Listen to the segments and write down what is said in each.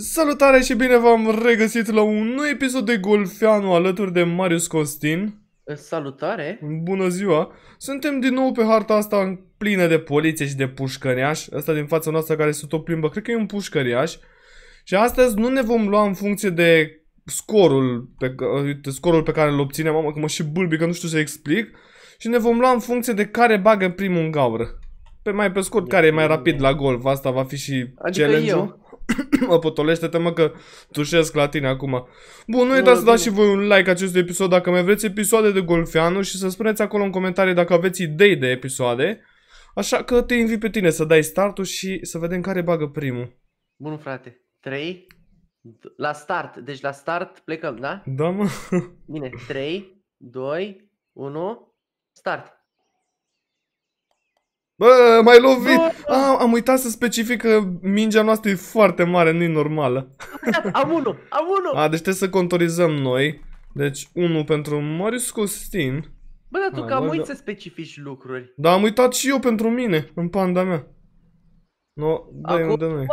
Salutare și bine v-am regăsit la un nou episod de Golfeanu alături de Marius Costin. Salutare! Bună ziua! Suntem din nou pe harta asta în plină de poliție și de pușcăriaș. Asta din fața noastră care se tot plimbă, cred că e un pușcăriaș. Și astăzi nu ne vom lua în funcție de scorul pe, uite, scorul pe care îl obținem, mamă că mă și bâlbi că nu știu să explic. Și ne vom lua în funcție de care bagă primul în gaură. Pe mai pe scurt, care e mai rapid la golf? Asta va fi și adică challenge-ul? mă potolește-te mă că tușesc la tine acum. Bun, nu uitați să dați și voi un like acestui episod dacă mai vreți episoade de golfianu și să spuneți acolo în comentarii dacă aveți idei de episoade. Așa că te invit pe tine să dai startul și să vedem care bagă primul. Bun frate, 3, la start, deci la start plecăm, da? Da mă. Bine, 3, 2, 1, start. Bă, mai lovit! Bă, ah, am uitat să specific că mingea noastră e foarte mare, nu e normală. Am unul, am unul! A, ah, deci trebuie să contorizăm noi. Deci, unul pentru Marius Costin. Bă, dar tu că cam uiți da. să specifici lucruri. Da, am uitat și eu pentru mine, în panda mea. No, dai acum, unde mai,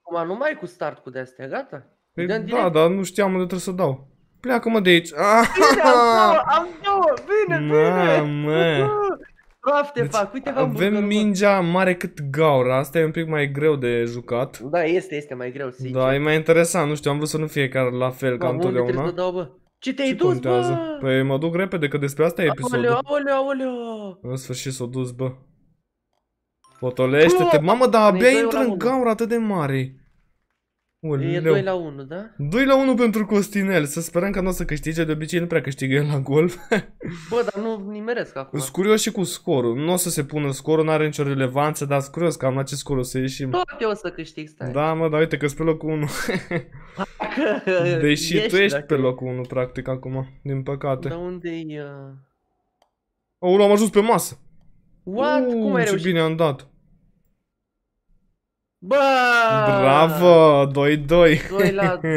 acum nu mai cu start cu de-astea, gata? Păi, da, direct. dar nu știam unde trebuie să dau. Pleacă mă de aici. Ah! Bine, am două, am două, bine, bine. mă praf deci, fac, uite că Avem mingea mare cât gaura, asta e un pic mai greu de jucat. Da, este, este mai greu, sincer. Da, e mai interesant, nu știu, am vrut să nu fie chiar la fel ca întotdeauna. Ce te-ai dus, contează? bă? Păi mă duc repede, că despre asta e episodul. Aoleu, aoleu, aoleu! În sfârșit s-o dus, bă. Potolește-te, mamă, dar abia intră în gaură atât de mare. Oleu. E 2 la 1, da? 2 la 1 pentru Costinel. Să sperăm că nu o să câștige. De obicei nu prea câștigă el la gol. Bă, dar nu nimeresc acum. Sunt curios și cu scorul. Nu o să se pună scorul, nu are nicio relevanță, dar sunt curios că am la ce scor o să ieșim. Tot eu o să câștig, stai. Da, mă, dar uite că sunt pe locul 1. Deși ești, tu ești pe locul 1, practic, acum. Din păcate. Dar unde e... Uh... Aolo, am ajuns pe masă. What? Uuu, Cum ai ce reușit? bine am dat. Bă! Bravo! 2-2. 2 la 2,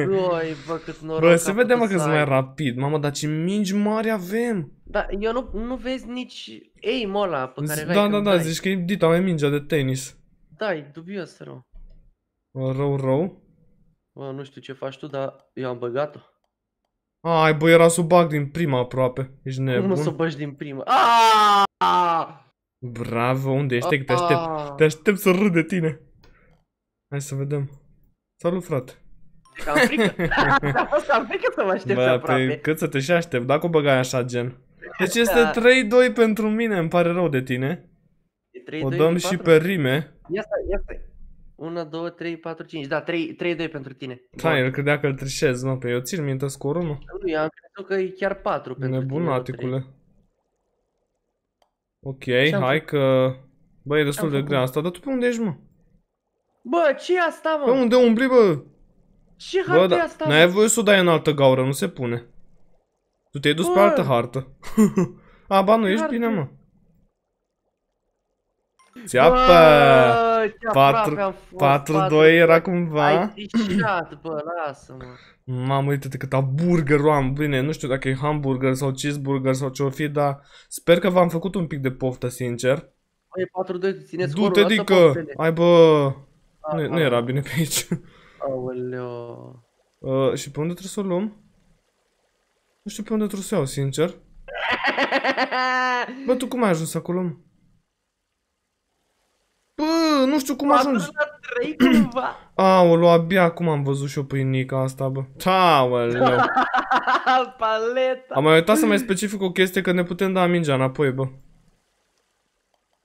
bă, cât noroc Bă, să vedem mă că sunt mai rapid. Mamă, dar ce mingi mari avem! Da, eu nu, nu vezi nici aim ăla pe care Da, da, da, dai. zici că e dita mai mingea de tenis. Da, e dubios rău. Rău, rău. Bă, nu știu ce faci tu, dar eu am băgat-o. Ai, bă, era sub bag din prima aproape. Ești nebun. Nu să bagi din prima. Aaaa! Bravo, unde ești? Te aștept. Te aștept să râd de tine. Hai să vedem. Salut, frate. Am frică. am frică să mă aștept păi aproape. Pe cât să te și aștept, dacă o băgai așa gen. Deci da. este 3-2 pentru mine, îmi pare rău de tine. o dăm și pe rime. Ia stai, ia stai. 1, 2, 3, 4, 5. Da, 3-2 pentru tine. Da, el credea că îl trișez, mă, pe păi eu țin minte scorul, mă. Nu, eu am crezut că e chiar 4 pentru Nebun, tine. Ok, hai că... Bă, e destul de grea asta, dar tu pe unde ești, mă? Bă, ce e asta, mă? Bă, unde umbli, bă? Ce hartă bă, da, asta, mă? N-ai voie să o dai în altă gaură, nu se pune. Tu te-ai dus bă. pe altă hartă. A, ba, nu, hartă. ești bine, mă. Țeapă! 4-2 era cumva. Ai tișat, bă, lasă-mă. Mamă, uite-te cât a burger am. Bine, nu știu dacă e hamburger sau cheeseburger sau ce-o fi, dar sper că v-am făcut un pic de poftă, sincer. Băi, 4-2, țineți Du-te, dică! Ai, bă! nu, nu era bine pe aici. Aoleo. Uh, și pe unde trebuie să o luăm? Nu știu pe unde trebuie să o iau, sincer. Bă, tu cum ai ajuns acolo? Bă, nu știu cum ajungi. Aoleu, abia acum am văzut și eu pe Nica asta, bă. Aoleu. Paleta. Am mai uitat să mai specific o chestie că ne putem da mingea înapoi, bă.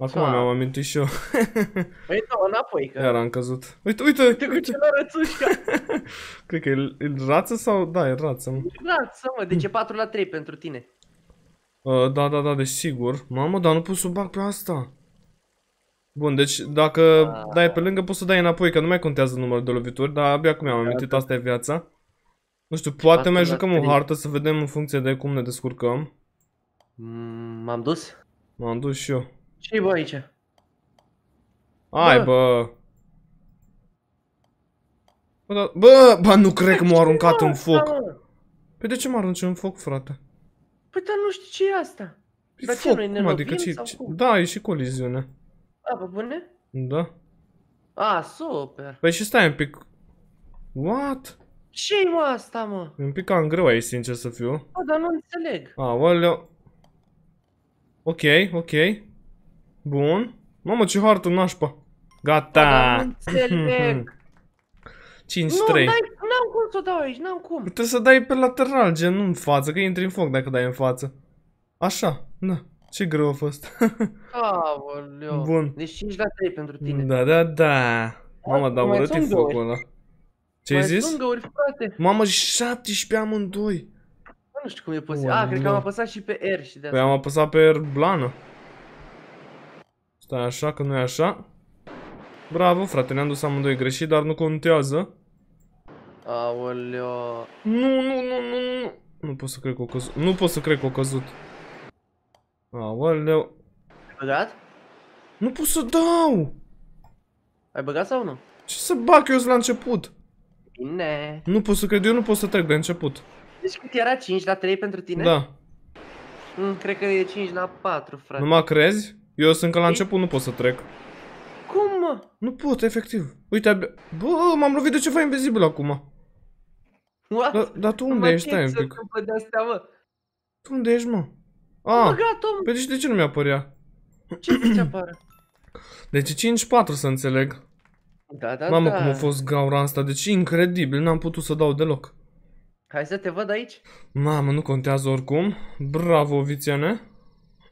Acum mi-am amintit și eu. Păi nu, înapoi. Că... Iar am căzut. Uite, uite! Uite cu ce rățușca! Cred că e, e rață sau... Da, e rață. Mă. E rață, mă. Deci e 4 la 3 pentru tine. Uh, da, da, da, deci sigur. Mamă, dar nu pot să bag pe asta. Bun, deci dacă A... Ah. dai pe lângă poți să dai înapoi, că nu mai contează numărul de lovituri, dar abia acum am da, amintit, da. asta e viața. Nu știu, poate mai jucăm o hartă să vedem în funcție de cum ne descurcăm. M-am dus? M-am dus și eu ce bă aici? Hai, bă. Bă, bă, nu cred că m-au aruncat în foc. Păi de ce mă arunci în foc, frate? Păi dar nu știu ce e asta. Păi dar foc, ce, noi cum adică ce, ce... Da, e și coliziune. A, bă, bune? Da. A, super. Păi și stai un pic. What? ce e mă asta, mă? Un pic cam greu aici, sincer să fiu. Bă, dar nu înțeleg. A, oleo. Ok, ok. Bun. Mamă, ce hartă nașpa. Gata. Da, înțeleg. 5-3. Nu, n-am cum să o dau aici, n-am cum. Trebuie să dai pe lateral, gen, nu în față, că intri în foc dacă dai în față. Așa, da. Ce greu a fost. Aoleu. Bun. Deci 5 la 3 pentru tine. Da, da, da. Mamă, dar urât e focul ăla. Ce ai zis? Mai frate. Mamă, 17 amândoi. Nu știu cum e posibil. A, cred că am apăsat și pe R și de păi asta. Păi am apăsat pe R blană. Stai da, așa, că nu e așa. Bravo, frate, ne-am dus amândoi greșit, dar nu contează. Aoleo. Nu, nu, nu, nu, nu. Nu pot să cred că o căzut. Nu pot să cred că o căzut. Aoleo. Ai băgat? Nu pot să dau. Ai băgat sau nu? Ce să bag eu la început? Bine. Nu pot să cred, eu nu pot să trec de început. Deci cât era 5 la 3 pentru tine? Da. Mm, cred că e 5 la 4, frate. Nu mă crezi? Eu sunt ca la început, nu pot să trec. Cum, mă? Nu pot, efectiv. Uite, abia... Bă, m-am lovit de ceva invizibil acum. What? Dar da, tu unde ești? Stai un pic. De astea, mă. Tu unde ești, mă? A, Pe deci de ce nu mi a părea? Ce ce apare? Deci 5-4 să înțeleg. Da, da, Mamă, da. cum a fost gaura asta, deci incredibil, n-am putut să dau deloc. Hai să te văd aici. Mamă, nu contează oricum. Bravo, Vițiane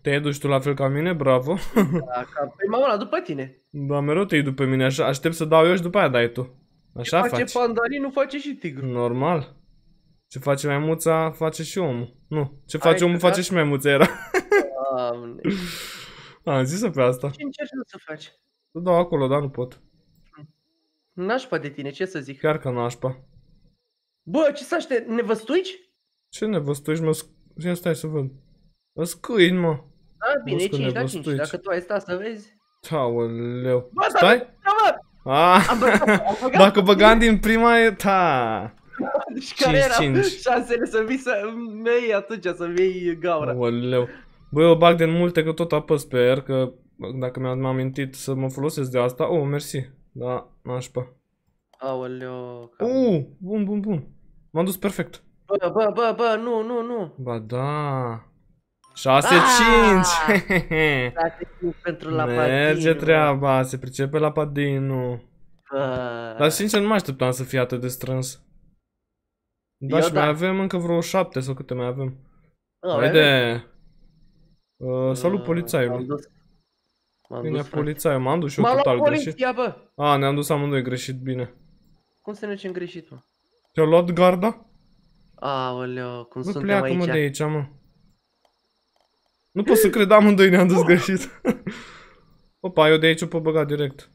te duci tu la fel ca mine? Bravo! Da, ca prima după tine. Da, mereu te iei după mine, așa. Aștept să dau eu și după aia dai tu. Așa Ce face faci. pandarin, nu face și tigru. Normal. Ce face maimuța, face și omul. Nu, ce face Ai omul, face da. și maimuța era. Doamne. Am zis-o pe asta. Ce încerci să faci? Să dau acolo, dar nu pot. Nașpa de tine, ce să zic? Chiar că nașpa. Bă, ce să aștept? Nevăstuici? Ce nevăstuici, mă? Ia stai să văd. Mă câini, mă. Da, bine, 5 la 5. Dacă tu ai stat să vezi... Aoleu. Bă, Stai? Da, mă! Ah. Dacă băgam din prima e... Ta. Deci 5, șansele să vii să mei atunci, să vii gaura? Aoleu. Băi, eu bag din multe că tot apăs pe R, că dacă mi-am amintit să mă folosesc de asta. Oh, mersi. Da, nașpa. Aoleu. Cam... Uh, bun, bun, bun. M-am dus perfect. Bă, bă, bă, bă, nu, nu, nu. Ba da. 6-5 ah! da, pentru la Merge treaba, se pricepe la padinu Bă. Dar sincer nu mai așteptam să fie atât de strâns Da Eu și da. mai avem încă vreo 7 sau câte mai avem Oh, Haide uh, Salut polițaiul Uh, Bine polițaiul, m-am dus și eu total poliția, greșit bă. A, ne-am dus amândoi greșit, bine Cum să ne ducem greșit, mă? Te-a luat garda? Aoleo, cum nu suntem aici? Nu pleacă, mă, de aici, mă nu pot să cred, amândoi ne-am dus greșit. Opa, eu de aici o pot băga direct.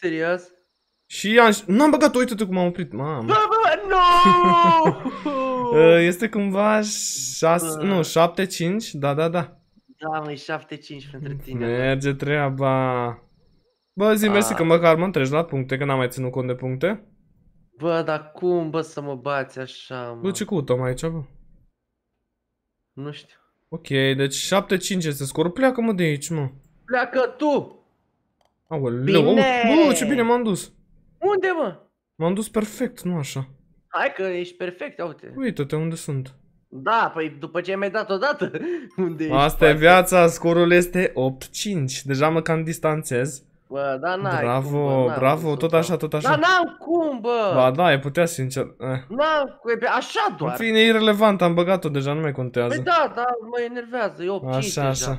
Serios? Și am... N-am băgat, uite-te cum am oprit, mamă. no! Ă, este cumva 6, nu, 7-5, da, da, da. Da, măi, 7-5 pentru tine. Merge treaba. Bă, zi, A. mersi că măcar mă întregi la puncte, că n-am mai ținut cont de puncte. Bă, dar cum, bă, să mă bați așa, mă? Bă, ce cu aici, bă? Nu știu. Ok, deci 7-5 este scorul. Pleacă mă de aici, mă. Pleacă tu! Aoleu, bine. Bă, ce bine m-am dus. Unde, mă? M-am dus perfect, nu așa. Hai că ești perfect, uite. Uită-te unde sunt. Da, păi după ce mi-ai dat odată, unde Asta ești? Asta e viața, scorul este 8-5. Deja mă cam distanțez bă, dar n-ai Bravo, cum, bă, bravo, tot așa, tot așa. Dar n-am cum, bă! Ba da, ai putea sincer. Eh. N-am cum, așa doar. În fine, irrelevant, am băgat-o deja, nu mai contează. Păi da, dar mă enervează, e 8 Așa, deja. așa,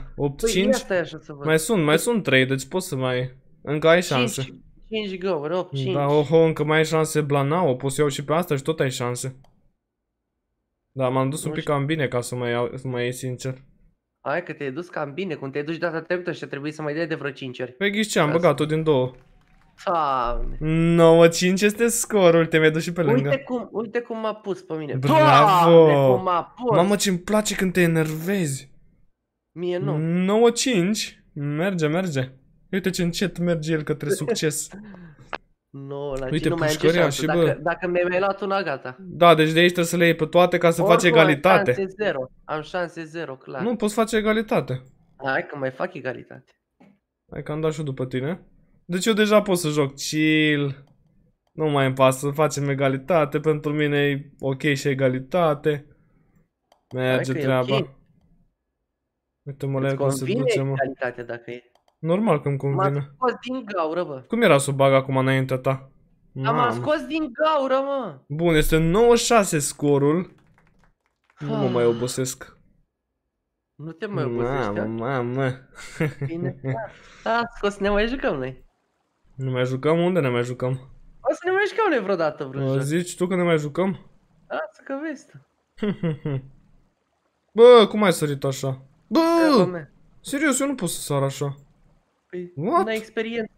8-5? Păi, așa să văd. Mai sunt, mai sunt 3, deci poți să mai... Încă ai șanse. 5, 5 go-uri, 8, 5. Da, oho, încă mai ai șanse Blanao, poți să iau și pe asta și tot ai șanse. Da, m-am dus nu un pic cam bine ca să mai, iau, să mai iei sincer. Hai că te-ai dus cam bine, cum te-ai dus data trecută și a trebuit să mai dai de vreo 5 ori. Păi ce, am băgat-o din două. Doamne. 9-5 este scorul, te mi-ai dus și pe lângă. Uite cum, uite cum m-a pus pe mine. Bravo! Doamne, cum m-a pus. Mamă, ce-mi place când te enervezi. Mie nu. 9-5, merge, merge. Uite ce încet merge el către succes. No, la Uite, nu mai am și bă. Dacă, dacă mi-ai mai luat una, gata. Da, deci de aici trebuie să le iei pe toate ca să faci egalitate. Am șanse zero. Am șanse zero, clar. Nu, poți face egalitate. Hai că mai fac egalitate. Hai că am dat și după tine. Deci eu deja pot să joc chill. Nu mai îmi pasă, facem egalitate. Pentru mine e ok și egalitate. Merge treaba. Okay. Uite mă le cum se duce, mă. dacă e. Normal că mi convine. M-a scos din gaură, bă. Cum era o bag acum înaintea ta? Am m-a scos din gaură, mă. Bun, este 96 scorul. Nu mă mai ah. obosesc. Nu te mai obosești, Mamă, da. mamă. Bine, da. A, da, scos, ne mai jucăm noi. Ne mai jucăm? Unde ne mai jucăm? O să ne mai jucăm noi vreodată vreun joc. Zici tu că ne mai jucăm? Da, să că vezi tu. Bă, cum ai sărit așa? Bă! Serios, eu nu pot să sar așa. Păi, What? n-ai experiență.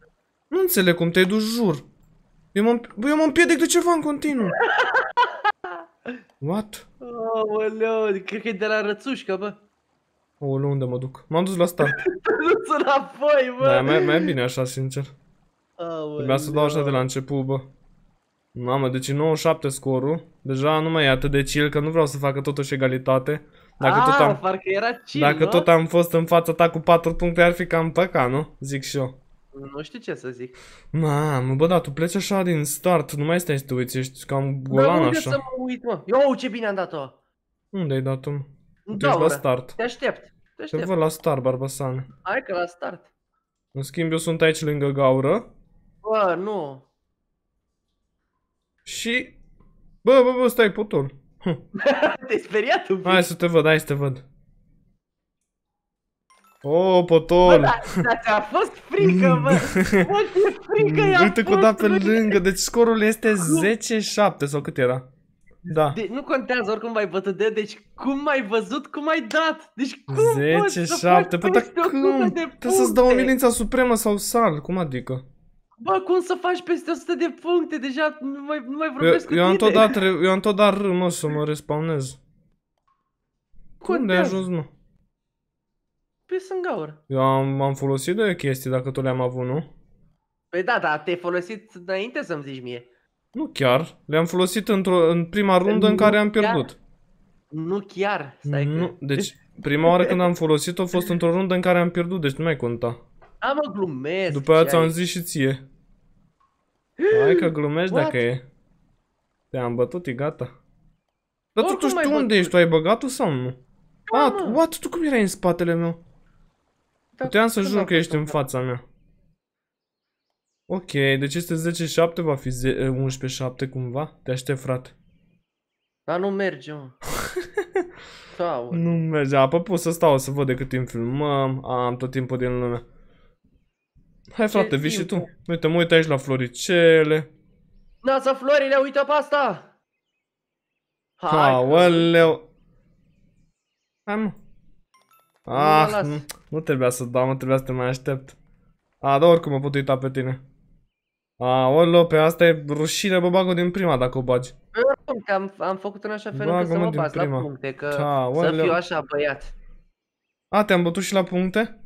Nu înțeleg cum te-ai dus jur. Eu mă, eu mă împiedic de ceva în continuu. What? Oh, cred că e de la rățușcă, bă. O, unde mă duc. M-am dus la start. Nu înapoi, bă. Da, mai, mai bine așa, sincer. Oh, Trebuia să dau așa de la început, bă. Mamă, deci 97 scorul. Deja nu mai e atât de chill, că nu vreau să facă totuși egalitate. Dacă, A, tot ah, am, parcă era chill, dacă nu? tot am fost în fața ta cu 4 puncte, ar fi cam păcat, nu? Zic și eu. Nu știu ce să zic. Mamă, bă, da, tu pleci așa din start, nu mai stai să te uiți, ești cam da, golan da, așa. să mă uit, mă? Eu, ce bine am dat-o! Unde ai dat-o? Da, la start. Te aștept. Te, aștept. te văd la start, Barbasan. Hai că la start. În schimb, eu sunt aici lângă gaură. Bă, nu. Și... Bă, bă, bă, stai, putul. Te-ai speriat un pic. Hai să te văd, hai să te văd. O, oh, potol! Bă, dar da, ți-a fost frică, bă! Bă, ce frică i-a Uite că da pe lângă, deci scorul este 10-7 sau cât era? Da. De, nu contează, oricum mai bătut de, deci cum ai văzut, cum ai dat? Deci cum 10, poți 7, să faci păi, dar cum? Trebuie să-ți dau o milința supremă sau sal, cum adică? Bă, cum să faci peste 100 de puncte? Deja nu mai, nu mai vorbesc eu, cu eu am tine. Tot dat, eu am tot dat R, mă, să mă respawnez. Unde de ajuns, mă? Pe păi Sângaur. Eu am, am folosit de chestii dacă tu le-am avut, nu? Păi da, dar te-ai folosit înainte să-mi zici mie. Nu chiar. Le-am folosit într-o, în prima rundă nu în care am pierdut. Nu chiar. Stai nu, că... Deci, prima oară când am folosit-o a fost într-o rundă în care am pierdut, deci nu mai conta. Am mă, glumesc. După aia ți-am zis și ție. Hai că glumești What? dacă e. Te-am bătut, e gata. Dar tu, totuși tu unde ești? Tu ai băgat-o sau nu? A, da, ah, what? Tu cum erai în spatele meu? Da, Puteam să jur că ești în fața mea. Ok, deci este 10-7, va fi 11-7 eh, cumva? Te aștept, frate. Dar nu merge, mă. nu merge, apă pot să stau să văd de cât timp filmăm, am tot timpul din lume. Hai frate, vii și tu. Uite, mă uit aici la floricele. Nața florile, uite pe asta! Aoleu! Hai mă. Ah, nu, nu trebuia să dau, mă, trebuia să te mai aștept. A, dar oricum mă pot uita pe tine. Aoleu, pe asta e rușine, bă, bag din prima dacă o bagi. Că am, am făcut în așa fel încât să mă, mă pas prima. la puncte, că Aoleu. să fiu așa băiat. A, te-am bătut și la puncte?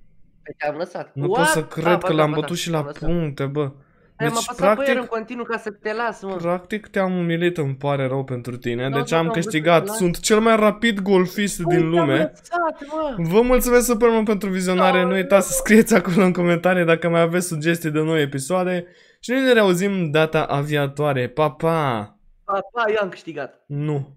Pe care am lăsat. Nu What? pot să cred da, că da, l-am da, bătut și la puncte, bă. Deci, mă, practic, în continuu ca să te las, mă. Practic te-am umilit, îmi pare rău pentru tine. No, deci am câștigat. Sunt cel mai rapid golfist Ui, păi din lume. Lăsat, Vă mulțumesc super mult pentru vizionare. No, nu uitați să scrieți acolo în comentarii dacă mai aveți sugestii de noi episoade. Și noi ne reauzim data aviatoare. Pa, pa! Pa, pa, eu am câștigat. Nu.